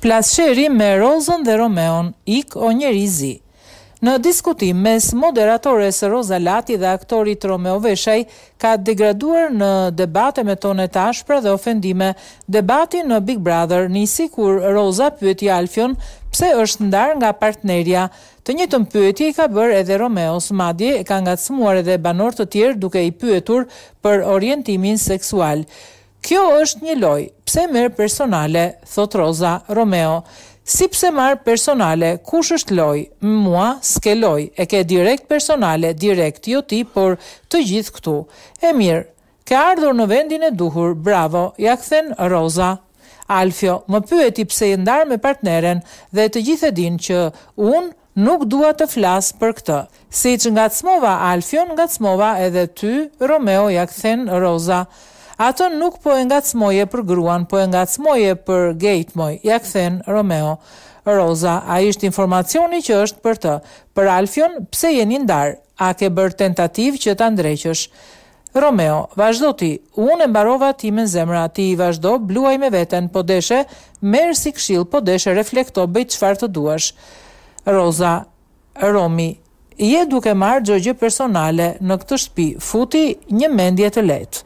Plasheri me Rozën dhe Romeon, ik o njeri zi. Në diskutim mes moderatores Roza Lati dhe aktorit Romeo Veshaj, ka degraduar në debate me tone tash për dhe ofendime debati në Big Brother, nisi kur Roza pyeti Alfion pse është ndar nga partnerja. Të një të mpyeti i ka bërë edhe Romeo Madje e ka nga të smuar edhe banor të tjerë duke i pyetur për orientimin seksual Kjo është një loj, pse merr personale, thot Roza Romeo. Si pse marr personale, kush është loj, më mua s'ke loj, e ke direkt personale, direkt jo ti, por të gjithë këtu. E mirë, ke ardhur në vendin e duhur, bravo, ja kthen Roza. Alfio, më pyet i pse i ndarë me partneren dhe të gjithë e dinë që unë nuk dua të flasë për këtë. Si që nga Alfion, nga edhe ty, Romeo, ja kthen Roza. Ato nuk po e ngacmoje për gruan, po e ngacmoje për gate moj, ja këthen Romeo. Roza, a ishtë informacioni që është për të, për Alfion, pse jeni ndarë, a ke bërë tentativ që të ndreqësh. Romeo, vazhdo ti, unë e mbarova ti me zemra, ti i vazhdo, bluaj me veten, po deshe, merë si kshil, po deshe, reflekto, bëjt qëfar të duash. Roza, Romi, je duke marë gjëgjë personale në këtë shpi, futi një mendje të letë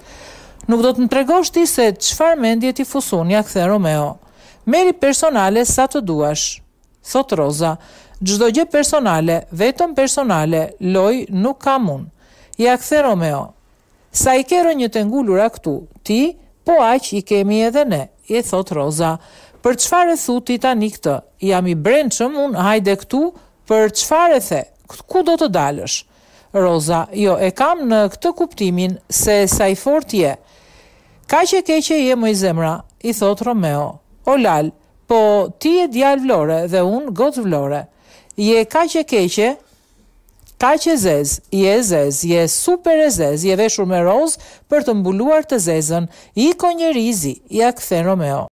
nuk do të më tregosh ti se qëfar mendje ti fusun, ja këthe Romeo. Meri personale sa të duash. Thot Roza, gjdo gjë personale, vetëm personale, loj nuk ka mun. Ja këthe Romeo, sa i kero një të ngullur a këtu, ti, po aq i kemi edhe ne, je thot Roza, për qëfar e thu ti ta një këtë, jam i brenë që mun, hajde këtu, për qëfar e the, ku do të dalësh?' Roza, jo, e kam në këtë kuptimin se sa i fort je. Ka që ke që je më i zemra, i thot Romeo. O lal, po ti je djal vlore dhe unë gotë vlore. Je ka që ke që, ka që zez, je zez, je super e zez, je veshur me roz për të mbuluar të zezën, i ko njerizi, ja këthe Romeo.